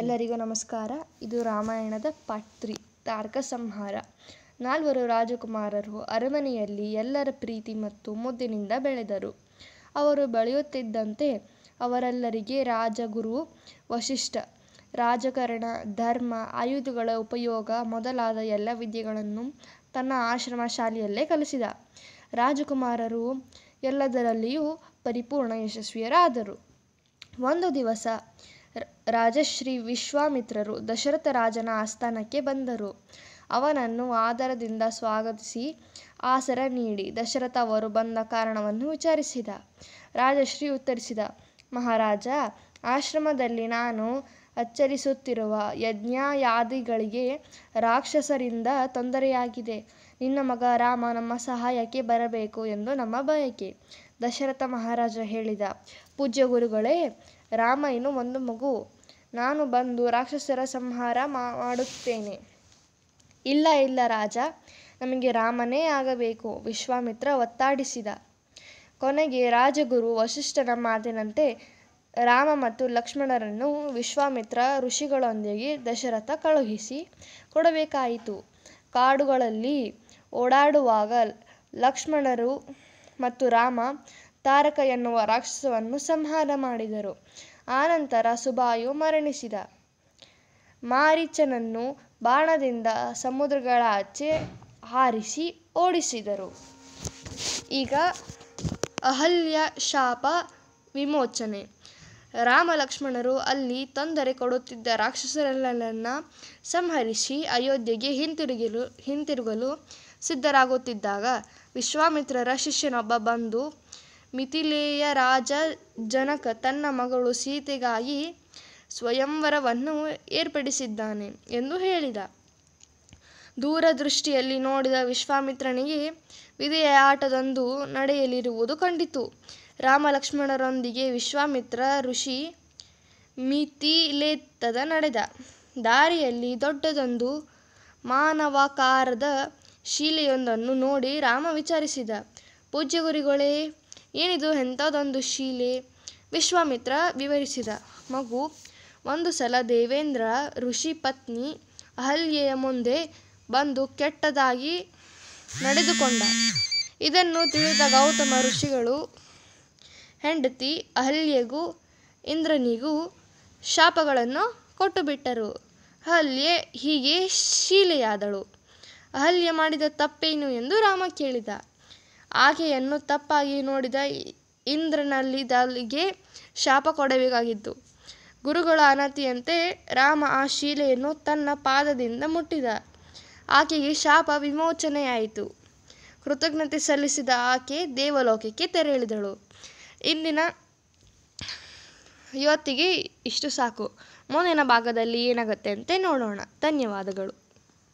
ಎಲ್ಲರಿಗೂ ನಮಸ್ಕಾರ ಇದು ರಾಮಾಯಣದ ಪಾರ್ಟ್ ತಾರ್ಕ ಸಂಹಾರ ನಾಲ್ವರು ರಾಜಕುಮಾರರು ಅರಮನೆಯಲ್ಲಿ ಎಲ್ಲರ ಪ್ರೀತಿ ಮತ್ತು ಮುದ್ದಿನಿಂದ ಬೆಳೆದರು ಅವರು ಬೆಳೆಯುತ್ತಿದ್ದಂತೆ ಅವರೆಲ್ಲರಿಗೆ ರಾಜಗುರು ವಶಿಷ್ಠ ರಾಜಕಾರಣ ಧರ್ಮ ಆಯುಧಗಳ ಉಪಯೋಗ ಮೊದಲಾದ ಎಲ್ಲ ವಿದ್ಯೆಗಳನ್ನು ತನ್ನ ಆಶ್ರಮ ಶಾಲೆಯಲ್ಲೇ ಕಲಿಸಿದ ರಾಜಕುಮಾರರು ಎಲ್ಲದರಲ್ಲಿಯೂ ಪರಿಪೂರ್ಣ ಯಶಸ್ವಿಯರಾದರು ಒಂದು ದಿವಸ ರಾಜಶ್ರೀ ವಿಶ್ವಾಮಿತ್ರರು ದಶರಥ ರಾಜನ ಆಸ್ಥಾನಕ್ಕೆ ಬಂದರು ಅವನನ್ನು ಆದರದಿಂದ ಸ್ವಾಗತಿಸಿ ಆಸರ ನೀಡಿ ದಶರಥ ಅವರು ಬಂದ ಕಾರಣವನ್ನು ವಿಚಾರಿಸಿದ ರಾಜಶ್ರೀ ಉತ್ತರಿಸಿದ ಮಹಾರಾಜ ಆಶ್ರಮದಲ್ಲಿ ನಾನು ಅಚ್ಚರಿಸುತ್ತಿರುವ ಯಜ್ಞಾಯಾದಿಗಳಿಗೆ ರಾಕ್ಷಸರಿಂದ ತೊಂದರೆಯಾಗಿದೆ ನಿನ್ನ ಮಗ ರಾಮ ನಮ್ಮ ಸಹಾಯಕ್ಕೆ ಬರಬೇಕು ಎಂದು ನಮ್ಮ ಬಯಕೆ ದಶರಥ ಮಹಾರಾಜ ಹೇಳಿದ ಪೂಜ್ಯ ಗುರುಗಳೇ ರಾಮ ಇನ್ನು ಒಂದು ಮಗು ನಾನು ಬಂದು ರಾಕ್ಷಸರ ಸಂಹಾರ ಮಾಡುತ್ತೇನೆ ಇಲ್ಲ ಇಲ್ಲ ರಾಜ ನಮಗೆ ರಾಮನೇ ಆಗಬೇಕು ವಿಶ್ವಾಮಿತ್ರ ಒತ್ತಾಡಿಸಿದ ಕೊನೆಗೆ ರಾಜಗುರು ವಶಿಷ್ಠನ ಮಾತಿನಂತೆ ರಾಮ ಮತ್ತು ಲಕ್ಷ್ಮಣರನ್ನು ವಿಶ್ವಾಮಿತ್ರ ಋಷಿಗಳೊಂದಿಗೆ ದಶರಥ ಕಳುಹಿಸಿ ಕೊಡಬೇಕಾಯಿತು ಕಾಡುಗಳಲ್ಲಿ ಓಡಾಡುವಾಗ ಲಕ್ಷ್ಮಣರು ಮತ್ತು ರಾಮ ತಾರಕ ಎನ್ನುವ ರಾಕ್ಷಸವನ್ನು ಸಂಹಾರ ಮಾಡಿದರು ಆನಂತರ ಸುಬಾಯು ಮರಣಿಸಿದ ಮಾರೀಚನನ್ನು ಬಾಣದಿಂದ ಸಮುದ್ರಗಳ ಆಚೆ ಹಾರಿಸಿ ಓಡಿಸಿದರು ಈಗ ಅಹಲ್ಯ ಶಾಪ ವಿಮೋಚನೆ ರಾಮ ಲಕ್ಷ್ಮಣರು ಅಲ್ಲಿ ತೊಂದರೆ ಕೊಡುತ್ತಿದ್ದ ರಾಕ್ಷಸರೆಲ್ಲರನ್ನು ಸಂಹರಿಸಿ ಅಯೋಧ್ಯೆಗೆ ಹಿಂತಿರುಗಿಲು ಹಿಂತಿರುಗಲು ಸಿದ್ಧರಾಗುತ್ತಿದ್ದಾಗ ವಿಶ್ವಾಮಿತ್ರರ ಶಿಷ್ಯನೊಬ್ಬ ಬಂದು ಮಿಥಿಲೇಯ ರಾಜ ಜನಕ ತನ್ನ ಮಗಳು ಸೀತೆಗಾಗಿ ಸ್ವಯಂವರವನ್ನು ಏರ್ಪಡಿಸಿದ್ದಾನೆ ಎಂದು ಹೇಳಿದ ದೂರದೃಷ್ಟಿಯಲ್ಲಿ ನೋಡಿದ ವಿಶ್ವಾಮಿತ್ರನಿಗೆ ವಿದೆಯ ಆಟದಂದು ನಡೆಯಲಿರುವುದು ಕಂಡಿತು ರಾಮಲಕ್ಷ್ಮಣರೊಂದಿಗೆ ವಿಶ್ವಾಮಿತ್ರ ಋಷಿ ಮಿತಿಲೇತದ ನಡೆದ ದಾರಿಯಲ್ಲಿ ದೊಡ್ಡದೊಂದು ಮಾನವಾಕಾರದ ಶಿಲೆಯೊಂದನ್ನು ನೋಡಿ ರಾಮ ವಿಚಾರಿಸಿದ ಪೂಜ್ಯ ಗುರಿಗಳೇ ಏನಿದು ಎಂಥದೊಂದು ಶೀಲೆ ವಿಶ್ವಾಮಿತ್ರ ವಿವರಿಸಿದ ಮಗು ಒಂದು ಸಲ ದೇವೇಂದ್ರ ಋಷಿ ಪತ್ನಿ ಅಹಲ್ಯೆಯ ಮುಂದೆ ಬಂದು ಕೆಟ್ಟದಾಗಿ ನಡೆದುಕೊಂಡ ಇದನ್ನು ತಿಳಿದ ಗೌತಮ ಋಷಿಗಳು ಹೆಂಡತಿ ಅಹಲ್ಯೆಗೂ ಇಂದ್ರನಿಗೂ ಶಾಪಗಳನ್ನು ಕೊಟ್ಟುಬಿಟ್ಟರು ಅಹಲ್ಯೆ ಹೀಗೆ ಶೀಲೆಯಾದಳು ಅಹಲ್ಯ ಮಾಡಿದ ತಪ್ಪೇನು ಎಂದು ರಾಮ ಕೇಳಿದ ಆಕೆಯನ್ನು ತಪ್ಪಾಗಿ ನೋಡಿದ ಇಂದ್ರನಲ್ಲಿ ಶಾಪ ಕೊಡಬೇಕಾಗಿತ್ತು ಗುರುಗಳ ಅನತಿಯಂತೆ ರಾಮ ಆ ಶೀಲೆಯನ್ನು ತನ್ನ ಪಾದದಿಂದ ಮುಟ್ಟಿದ ಆಕೆಗೆ ಶಾಪ ವಿಮೋಚನೆಯಾಯಿತು ಕೃತಜ್ಞತೆ ಸಲ್ಲಿಸಿದ ಆಕೆ ದೇವಲೋಕಕ್ಕೆ ತೆರಳಿದಳು ಇಂದಿನ ಇವತ್ತಿಗೆ ಇಷ್ಟು ಸಾಕು ಮುಂದಿನ ಭಾಗದಲ್ಲಿ ಏನಾಗುತ್ತೆ ಅಂತ ನೋಡೋಣ ಧನ್ಯವಾದಗಳು